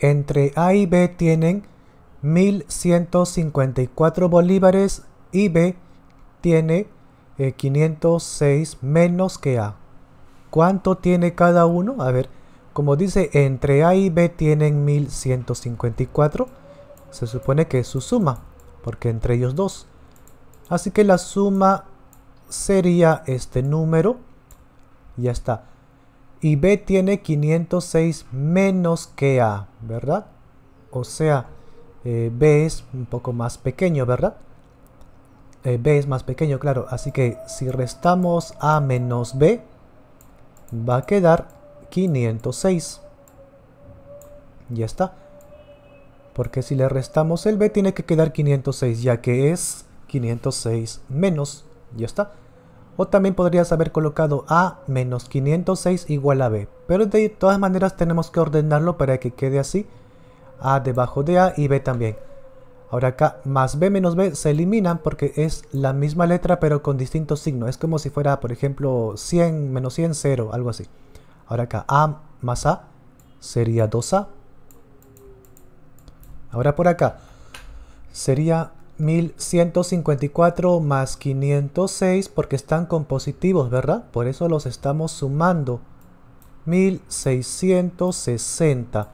entre A y B tienen 1154 bolívares y B tiene 506 eh, menos que A. ¿Cuánto tiene cada uno? A ver, como dice, entre A y B tienen 1154. Se supone que es su suma, porque entre ellos dos. Así que la suma sería este número. Ya está y B tiene 506 menos que A, ¿verdad? O sea, eh, B es un poco más pequeño, ¿verdad? Eh, B es más pequeño, claro. Así que si restamos A menos B, va a quedar 506. Ya está. Porque si le restamos el B, tiene que quedar 506, ya que es 506 menos. Ya está o también podrías haber colocado a menos 506 igual a b, pero de todas maneras tenemos que ordenarlo para que quede así, a debajo de a y b también. Ahora acá más b menos b se eliminan porque es la misma letra pero con distintos signos, es como si fuera por ejemplo 100 menos 100, 0, algo así. Ahora acá a más a sería 2a. Ahora por acá sería 1154 más 506 porque están compositivos, ¿verdad? Por eso los estamos sumando. 1660.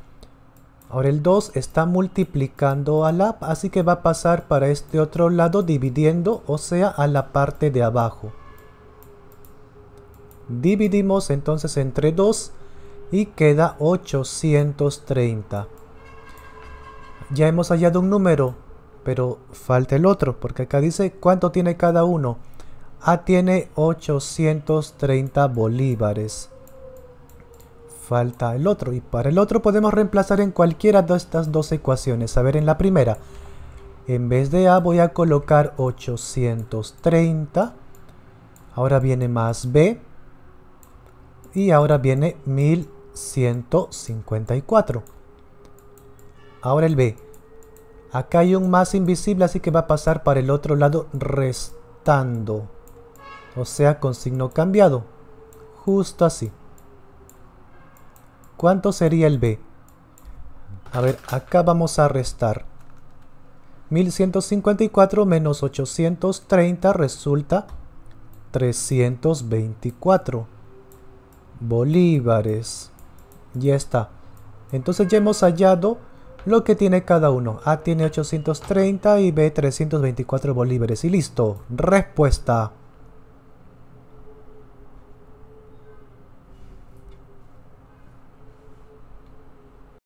Ahora el 2 está multiplicando a la, así que va a pasar para este otro lado dividiendo, o sea, a la parte de abajo. Dividimos entonces entre 2 y queda 830. Ya hemos hallado un número, pero falta el otro, porque acá dice cuánto tiene cada uno. A tiene 830 bolívares. Falta el otro, y para el otro podemos reemplazar en cualquiera de estas dos ecuaciones. A ver, en la primera, en vez de A voy a colocar 830. Ahora viene más B. Y ahora viene 1154. Ahora el B. Acá hay un más invisible, así que va a pasar para el otro lado restando. O sea, con signo cambiado. Justo así. ¿Cuánto sería el B? A ver, acá vamos a restar. 1154 menos 830 resulta 324 bolívares. Ya está. Entonces ya hemos hallado lo que tiene cada uno. A tiene 830 y B 324 bolívares. Y listo, respuesta.